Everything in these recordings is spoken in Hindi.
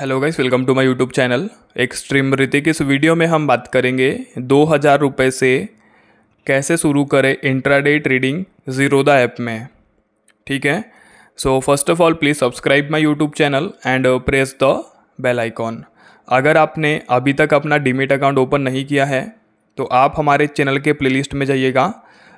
hello guys welcome to my YouTube channel extreme Hrithik इस वीडियो में हम बात करेंगे दो हज़ार रुपये से कैसे शुरू करें इंट्राडे ट्रेडिंग जीरोदा ऐप में ठीक है so first of all please subscribe my YouTube channel and press the bell icon अगर आपने अभी तक अपना डिमिट अकाउंट ओपन नहीं किया है तो आप हमारे चैनल के प्लेलिस्ट में जाइएगा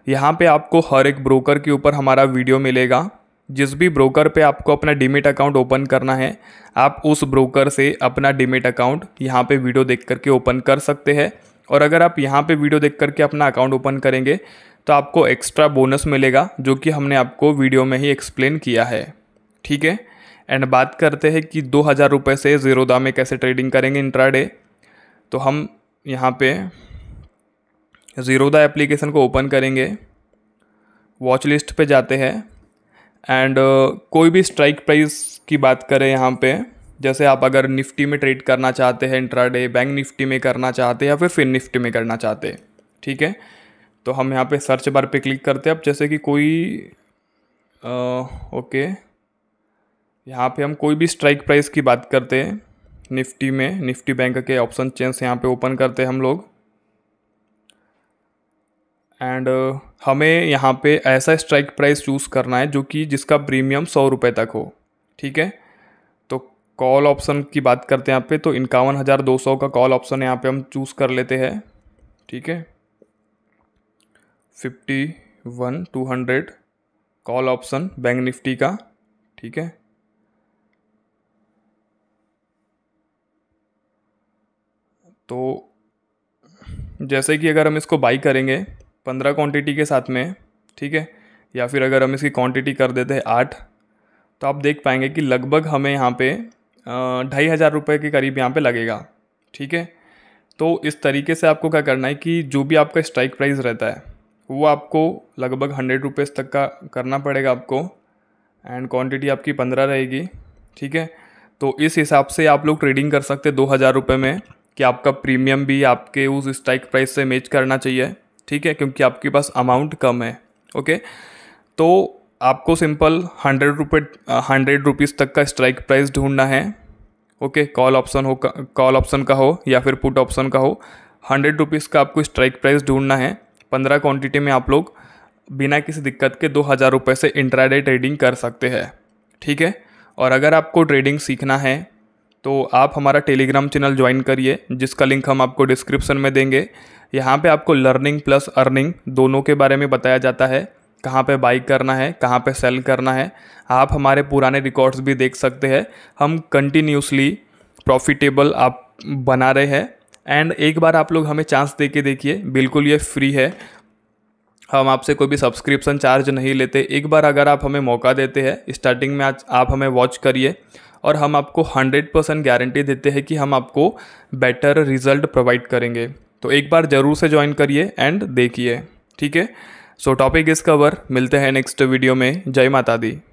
यहाँ पर आपको हर एक ब्रोकर के ऊपर हमारा वीडियो मिलेगा जिस भी ब्रोकर पे आपको अपना डिमिट अकाउंट ओपन करना है आप उस ब्रोकर से अपना डिमिट अकाउंट यहाँ पे वीडियो देख करके ओपन कर सकते हैं और अगर आप यहाँ पे वीडियो देख करके अपना अकाउंट ओपन करेंगे तो आपको एक्स्ट्रा बोनस मिलेगा जो कि हमने आपको वीडियो में ही एक्सप्लेन किया है ठीक है एंड बात करते हैं कि दो हज़ार रुपये से ज़ीरोदा में कैसे ट्रेडिंग करेंगे इंट्राडे तो हम यहाँ पे ज़ीरोदा एप्लीकेशन को ओपन करेंगे वॉच लिस्ट पे जाते हैं एंड uh, कोई भी स्ट्राइक प्राइस की बात करें यहाँ पे जैसे आप अगर निफ्टी में ट्रेड करना चाहते हैं इंट्राडे बैंक निफ्टी में करना चाहते हैं या फिर फिन निफ्टी में करना चाहते हैं ठीक है तो हम यहाँ पे सर्च बार पे क्लिक करते हैं अब जैसे कि कोई आ, uh, ओके यहाँ पे हम कोई भी स्ट्राइक प्राइस की बात करते हैं निफ्टी में निफ्टी बैंक के ऑप्शन चेंज यहाँ पे ओपन करते हैं हम लोग एंड uh, हमें यहाँ पे ऐसा स्ट्राइक प्राइस चूज़ करना है जो कि जिसका प्रीमियम सौ रुपये तक हो ठीक है तो कॉल ऑप्शन की बात करते हैं यहाँ पे तो इक्यावन हज़ार दो सौ का कॉल ऑप्शन यहाँ पे हम चूज़ कर लेते हैं ठीक है fifty one two hundred call option bank Nifty का ठीक है तो जैसे कि अगर हम इसको बाई करेंगे पंद्रह क्वांटिटी के साथ में ठीक है या फिर अगर हम इसकी क्वांटिटी कर देते हैं आठ तो आप देख पाएंगे कि लगभग हमें यहाँ पे ढाई हज़ार रुपये के करीब यहाँ पे लगेगा ठीक है तो इस तरीके से आपको क्या करना है कि जो भी आपका स्ट्राइक प्राइस रहता है वो आपको लगभग हंड्रेड रुपीज़ तक का करना पड़ेगा आपको एंड क्वांटिटी आपकी पंद्रह रहेगी ठीक है तो इस हिसाब से आप लोग ट्रेडिंग कर सकते दो हज़ार रुपये में कि आपका प्रीमियम भी आपके उस स्ट्राइक प्राइस से मैच करना चाहिए ठीक है क्योंकि आपके पास अमाउंट कम है ओके तो आपको सिंपल हंड्रेड रुपये हंड्रेड रुपीज़ तक का स्ट्राइक प्राइस ढूंढना है ओके कॉल ऑप्शन हो कॉल ऑप्शन का हो या फिर पुट ऑप्शन का हो हंड्रेड रुपीज़ का आपको स्ट्राइक प्राइस ढूंढना है पंद्रह क्वांटिटी में आप लोग बिना किसी दिक्कत के दो हज़ार रुपये से इंट्राडे ट्रेडिंग कर सकते हैं ठीक है और अगर आपको ट्रेडिंग सीखना है तो आप हमारा टेलीग्राम चैनल ज्वाइन करिए जिसका लिंक हम आपको डिस्क्रिप्शन में देंगे यहाँ पे आपको लर्निंग प्लस अर्निंग दोनों के बारे में बताया जाता है कहाँ पे बाई करना है कहाँ पे सेल करना है आप हमारे पुराने रिकॉर्ड्स भी देख सकते हैं हम कंटिन्यूसली प्रॉफिटेबल आप बना रहे हैं एंड एक बार आप लोग हमें चांस दे के देखिए बिल्कुल ये फ्री है हम आपसे कोई भी सब्सक्रिप्शन चार्ज नहीं लेते एक बार अगर आप हमें मौका देते हैं स्टार्टिंग में आज आप हमें वॉच करिए और हम आपको 100 परसेंट गारंटी देते हैं कि हम आपको बेटर रिजल्ट प्रोवाइड करेंगे तो एक बार ज़रूर से ज्वाइन करिए एंड देखिए ठीक है सो टॉपिक इस कवर मिलते हैं नेक्स्ट वीडियो में जय माता दी